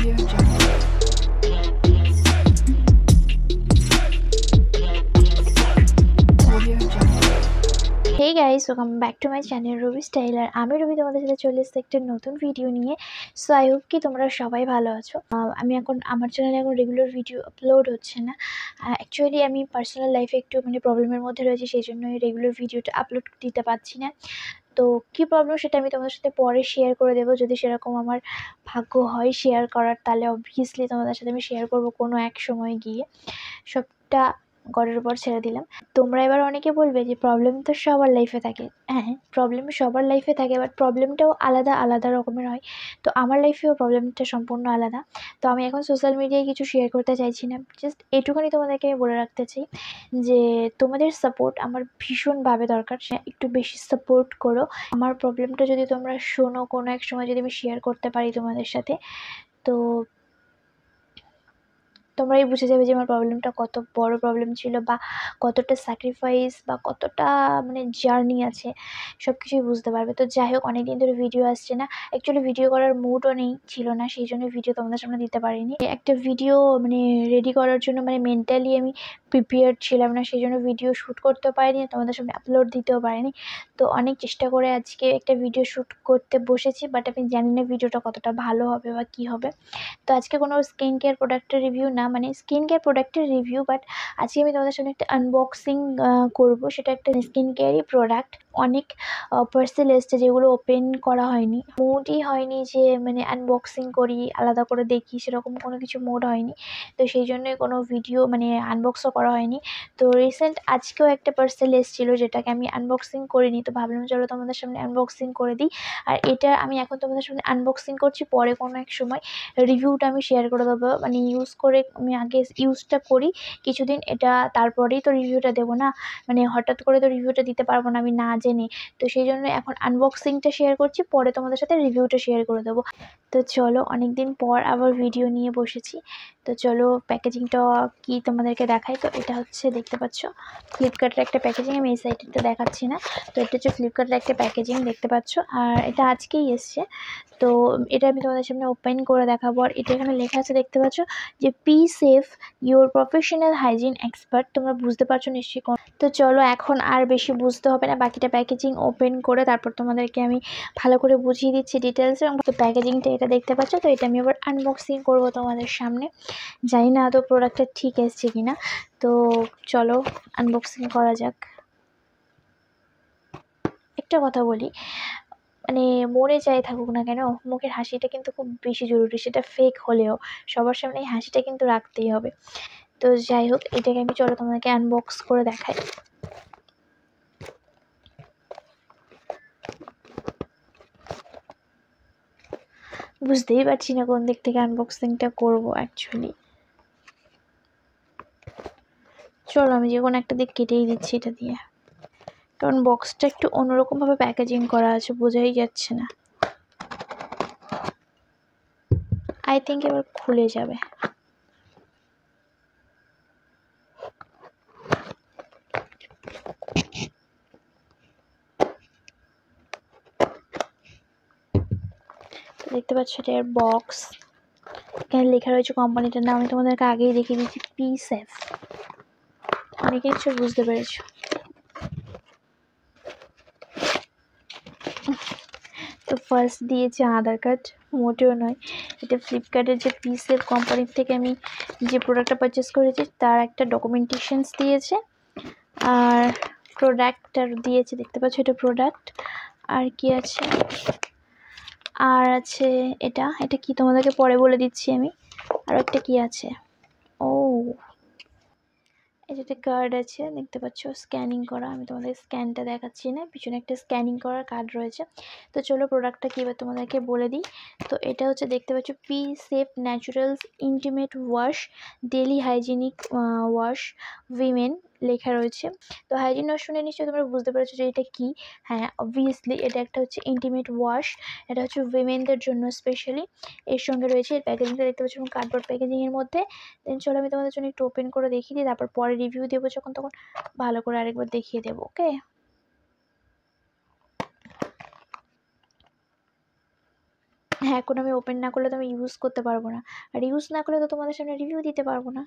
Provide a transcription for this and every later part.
Audio Jungle. Hey guys welcome back to my channel Rabi style আর আমি রবি তোমাদের সাথে চলে এসেছি একটা নতুন ভিডিও নিয়ে সো আই হোপ কি তোমরা সবাই ভালো আছো আমি এখন আমার চ্যানেলে এখন রেগুলার ভিডিও আপলোড হচ্ছে না অ্যাকচুয়ালি আমি পার্সোনাল লাইফে একটু মানে প্রবলেমের মধ্যে রয়েছি সেই জন্য রেগুলার ভিডিওটা আপলোড দিতে পারছি না তো কী প্রবলেম সেটা আমি তোমাদের সাথে পরে শেয়ার করে দেবো যদি সেরকম আমার ভাগ্য হয় শেয়ার করার তাহলে অবভিয়াসলি তোমাদের সাথে আমি শেয়ার করব কোনো এক সময় গিয়ে সবটা গড়ের উপর ছেড়ে দিলাম তোমরা এবার অনেকে বলবে যে প্রবলেম তো সবার লাইফে থাকে হ্যাঁ প্রবলেম হ্যাঁ, সবার লাইফে থাকে বাট প্রবলেমটাও আলাদা আলাদা রকমের হয় তো আমার লাইফেও প্রবলেমটা সম্পূর্ণ আলাদা তো আমি এখন সোশ্যাল মিডিয়ায় কিছু শেয়ার করতে চাইছি না জাস্ট এটুখানি তোমাদেরকে আমি বলে রাখতে চাই যে তোমাদের সাপোর্ট আমার ভীষণভাবে দরকার একটু বেশি সাপোর্ট করো আমার প্রবলেমটা যদি তোমরা শোনো কোনো এক সময় যদি আমি শেয়ার করতে পারি তোমাদের সাথে তো তোমরাই বুঝে যাবে যে আমার প্রবলেমটা কত বড় প্রবলেম ছিল বা কতটা স্যাক্রিফাইস বা কতটা মানে জার্নি আছে সব কিছুই বুঝতে পারবে তো যাই হোক অনেকদিন ধরে ভিডিও আসছে না অ্যাকচুয়ালি ভিডিও করার মুডও নেই ছিল না সেই জন্য ভিডিও তোমাদের সামনে দিতে পারিনি একটা ভিডিও মানে রেডি করার জন্য মানে মেন্টালি আমি প্রিপেয়ার ছিলাম না সেই জন্য ভিডিও শ্যুট করতে পারিনি তোমাদের সামনে আপলোড দিতেও পারিনি তো অনেক চেষ্টা করে আজকে একটা ভিডিও শ্যুট করতে বসেছি বাট আমি জানি না ভিডিওটা কতটা ভালো হবে বা কি হবে তো আজকে কোনো স্কিন কেয়ার প্রোডাক্টের রিভিউ না মানে স্কিন কেয়ার প্রোডাক্টের রিভিউ বাট আজকে আমি তোমাদের সামনে একটা আনবক্সিং করবো সেটা একটা স্কিন কেয়ারই প্রোডাক্ট অনেক পার্সেল এসছে যেগুলো ওপেন করা হয়নি মোডই হয়নি যে মানে আনবক্সিং করি আলাদা করে দেখি সেরকম কোনো কিছু মোড হয়নি তো সেই জন্যই কোনো ভিডিও মানে আনবক্সও করা হয়নি তো রিসেন্ট আজকেও একটা পার্সেল এসেছিলো যেটাকে আমি আনবক্সিং করিনি তো ভাবলাম চলো তোমাদের সামনে আনবক্সিং করে দিই আর এটা আমি এখন তোমাদের সামনে আনবক্সিং করছি পরে কোনো এক সময় রিভিউটা আমি শেয়ার করে দেবো মানে ইউজ করে আমি আগে ইউজটা করি কিছুদিন এটা তারপরেই তো রিভিউটা দেবো না মানে হঠাৎ করে তো রিভিউটা দিতে পারবো না আমি না জেনে তো সেই জন্য এখন আনবক্সিংটা শেয়ার করছি পরে তোমাদের সাথে রিভিউটা শেয়ার করে দেবো তো চলো অনেক দিন পর আবার ভিডিও নিয়ে বসেছি তো চলো প্যাকেজিংটা কি তোমাদেরকে দেখাই তো এটা হচ্ছে দেখতে পাচ্ছ ফ্লিপকার্টের একটা প্যাকেজিং আমি এই সাইডটা দেখাচ্ছি না তো এটা হচ্ছে ফ্লিপকার্টের একটা প্যাকেজিং দেখতে পাচ্ছ আর এটা আজকেই এসছে তো এটা আমি তোমাদের সামনে ওপেন করে দেখাবো আর এটা এখানে লেখা আছে দেখতে পাচ্ছ যে P safe your professional hygiene expert তোমরা বুঝতে পারছো নিশ্চয়ই তো চলো এখন আর বেশি বুঝতে হবে না বাকিটা প্যাকেজিং ওপেন করে তারপর তোমাদেরকে আমি ভালো করে বুঝিয়ে দিচ্ছি ডিটেলস এবং তো প্যাকেজিংটা এটা দেখতে পাচ্ছ তো এটা আমি আবার আনবক্সিং করব তোমাদের সামনে জানি না তো প্রোডাক্টটা ঠিক এসছে কি না তো চলো আনবক্সিং করা যাক একটা কথা বলি মানে মরে যাই থাকুক না কেন মুখের হাসিটা কিন্তু খুব বেশি জরুরি সেটা ফেক হলেও সবার সামনে এই হাসিটা কিন্তু রাখতেই হবে তো যাই হোক এটাকে আমি চলো তোমাদেরকে আনবক্স করে দেখাই বুঝতেই পারছি না কোন দিক থেকে আনবক্সিংটা করবো অ্যাকচুয়ালি চলো আমি যে কোনো একটা দিক কেটেই দিচ্ছি এটা দিয়ে কারণ বক্সটা একটু অন্যরকমভাবে প্যাকেজিং করা আছে বোঝাই যাচ্ছে না আই থিঙ্ক এবার খুলে যাবে দেখতে পাচ্ছ এটা এর বক্স এখানে লেখা রয়েছে কোম্পানিটার নাম আমি তোমাদেরকে আগেই দেখিয়ে দিচ্ছি পি সেফ অনেকে কিছু বুঝতে পেরেছ তো ফার্স্ট দিয়েছে আধার কার্ড মোটেও নয় এটা ফ্লিপকার্টের যে পি সেফ কোম্পানির থেকে আমি যে প্রোডাক্টটা পারচেস করেছি তার একটা ডকুমেন্টেশনস দিয়েছে আর প্রোডাক্টটা দিয়েছে দেখতে পাচ্ছ এটা প্রোডাক্ট আর কি আছে আর আছে এটা এটা কি তোমাদেরকে পরে বলে দিচ্ছি আমি আর একটা কি আছে ও এটা একটা কার্ড আছে দেখতে পাচ্ছ স্ক্যানিং করা আমি তোমাদের স্ক্যানটা দেখাচ্ছি না পিছনে একটা স্ক্যানিং করার কার্ড রয়েছে তো চলো প্রোডাক্টটা কী তোমাদেরকে বলে দিই তো এটা হচ্ছে দেখতে পাচ্ছ P safe naturals intimate wash daily hygienic wash women লেখা রয়েছে তো হাইজিন ওয়াশ শুনে নিশ্চয় তোমরা বুঝতে পেরেছো যে এটা কি হ্যাঁ অবভিয়াসলি এটা একটা হচ্ছে ইন্টিমেট ওয়াশ এটা হচ্ছে উইমেনদের জন্য স্পেশালি এর সঙ্গে রয়েছে এর প্যাকেজিংটা দেখতে পাচ্ছি এবং কার্ডবোর্ড প্যাকেজিংয়ের মধ্যে দেন চলো আমি তোমাদের জন্য একটু ওপেন করে দেখিয়ে দিই তারপর পরে রিভিউ দেবো যখন তখন ভালো করে আরেকবার দেখিয়ে দেবো ওকে হ্যাঁ এখন আমি ওপেন না করলে তো আমি ইউজ করতে পারবো না আর ইউজ না করলে তো তোমাদের সামনে রিভিউ দিতে পারবো না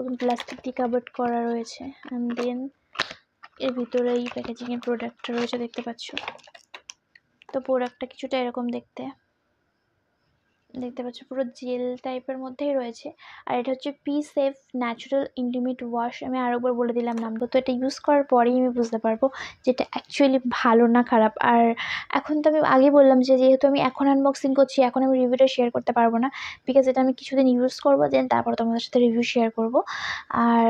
প্রথম প্লাস্টিক দিয়ে কাভার্ড করা রয়েছে অ্যান্ড দেন এর ভিতরে এই প্যাকেজিংয়ের প্রোডাক্টটা রয়েছে দেখতে পাচ্ছ তো প্রোডাক্টটা কিছুটা এরকম দেখতে দেখতে পাচ্ছ পুরো জেল টাইপের মধ্যেই রয়েছে আর এটা হচ্ছে P safe natural intimate wash আমি আরেকবার বলে দিলাম নাম তো এটা ইউজ করার পরেই আমি বুঝতে পারবো যেটা অ্যাকচুয়ালি ভালো না খারাপ আর এখন তো আমি আগে বললাম যে যেহেতু আমি এখন আনবক্সিং করছি এখন আমি রিভিউটা শেয়ার করতে পারবো না বিকজ এটা আমি কিছুদিন ইউজ করবো দেন তারপর তোমাদের সাথে রিভিউ শেয়ার করবো আর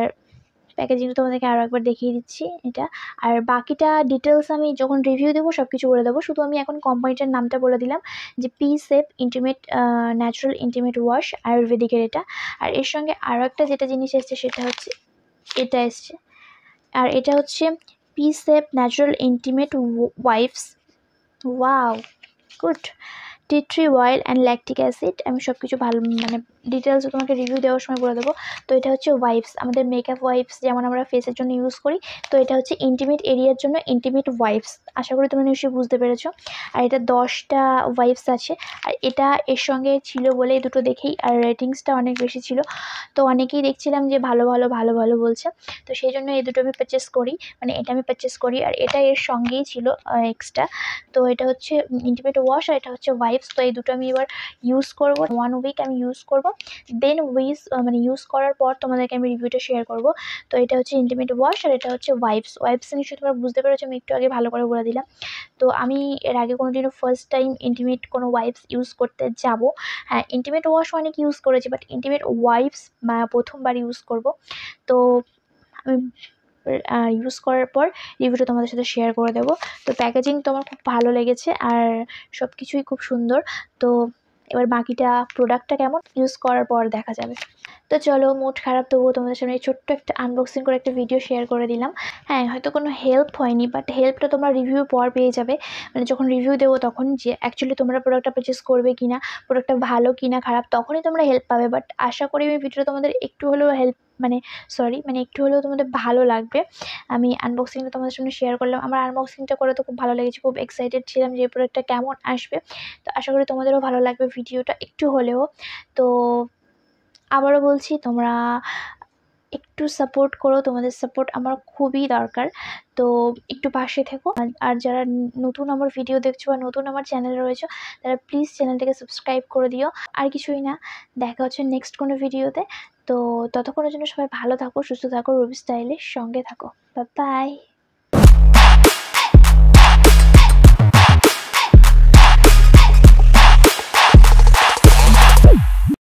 প্যাকেজিংটা তোমাদেরকে আরও একবার দেখিয়ে দিচ্ছি এটা আর বাকিটা ডিটেলস আমি যখন রিভিউ দেবো সব কিছু বলে দেবো শুধু আমি এখন কোম্পানিটার নামটা বলে দিলাম যে P safe intimate natural intimate wash আয়ুর্বেদিকের এটা আর এর সঙ্গে আরও একটা যেটা জিনিস এসছে সেটা হচ্ছে এটা এসছে আর এটা হচ্ছে P safe natural intimate wipes wow good tea tree oil and lactic acid আমি সব কিছু ভালো মানে ডিটেলস তোমাকে রিভিউ দেওয়ার সময় বলে দেবো তো এটা হচ্ছে ওয়াইপস আমাদের মেকআপ ওয়াইপস যেমন আমরা ফেসের জন্য ইউজ করি তো এটা হচ্ছে ইন্টিমেট এরিয়ার জন্য ইন্টিমেট ওয়াইপস আশা করি তোমরা নিশ্চয়ই বুঝতে পেরেছো আর এটা দশটা ওয়াইপস আছে আর এটা এর সঙ্গে ছিল বলে দুটো দেখেই আর রেটিংসটা অনেক বেশি ছিল তো অনেকেই দেখছিলাম যে ভালো ভালো ভালো ভালো বলছে তো সেই জন্য এই দুটো আমি পারচেস করি মানে এটা আমি পারচেস করি আর এটা এর সঙ্গেই ছিল এক্সট্রা তো এটা হচ্ছে ইন্টিমেট ওয়াশ আর এটা হচ্ছে ওয়াইপস তো এই দুটো আমি এবার ইউজ করব ওয়ান উইক আমি ইউজ করবো দেন উইস মানে ইউজ করার পর তোমাদেরকে আমি রিভিউটা শেয়ার করব তো এটা হচ্ছে ইন্টিমেট ওয়াশ আর এটা হচ্ছে ওয়াইপস ওয়াইপস নিশ্চয়ই তোমরা বুঝতে পেরেছো আমি একটু আগে ভালো করে বলে দিলাম তো আমি এর আগে কোনো দিনও ফার্স্ট টাইম ইন্টিমেট কোনো ওয়াইপস ইউজ করতে যাব হ্যাঁ ইন্টিমেট ওয়াশ অনেক ইউজ করেছি বাট ইন্টিমেট ওয়াইপস প্রথমবার ইউজ করব তো আমি ইউজ করার পর রিভিউটা তোমাদের সাথে শেয়ার করে দেবো তো প্যাকেজিং তোমার খুব ভালো লেগেছে আর সব কিছুই খুব সুন্দর তো এবার বাকিটা প্রোডাক্টটা কেমন ইউজ করার পর দেখা যাবে তো চলো মুড খারাপ তবুও তোমাদের সামনে ছোট্ট একটা আনবক্সিং করে একটা ভিডিও শেয়ার করে দিলাম হ্যাঁ হয়তো কোনো হেল্প হয়নি বাট হেল্পটা তোমরা রিভিউ পর পেয়ে যাবে মানে যখন রিভিউ দেবো তখন যে অ্যাকচুয়ালি তোমরা প্রোডাক্টটা পারচেস করবে কি না প্রোডাক্টটা ভালো কি না খারাপ তখনই তোমরা হেল্প পাবে বাট আশা করি আমি ভিডিওটা তোমাদের একটু হলেও হেল্প মানে সরি মানে একটু হলেও তোমাদের ভালো লাগবে আমি আনবক্সিংটা তোমাদের সামনে শেয়ার করলাম আমার আনবক্সিংটা করে তো খুব ভালো লেগেছে খুব এক্সাইটেড ছিলাম যে প্রোডাক্টটা কেমন আসবে তো আশা করি তোমাদেরও ভালো লাগবে ভিডিওটা একটু হলেও তো আবারও বলছি তোমরা একটু সাপোর্ট করো তোমাদের সাপোর্ট আমার খুবই দরকার তো একটু পাশে থেকো আর যারা নতুন আমার ভিডিও দেখছো বা নতুন আমার চ্যানেল রয়েছে তারা প্লিজ চ্যানেলটাকে সাবস্ক্রাইব করে দিও আর কিছুই না দেখা হচ্ছে নেক্সট কোনো ভিডিওতে তো ততক্ষণের জন্য সবাই ভালো থাকো সুস্থ থাকো রবি স্টাইলের সঙ্গে থাকো বাই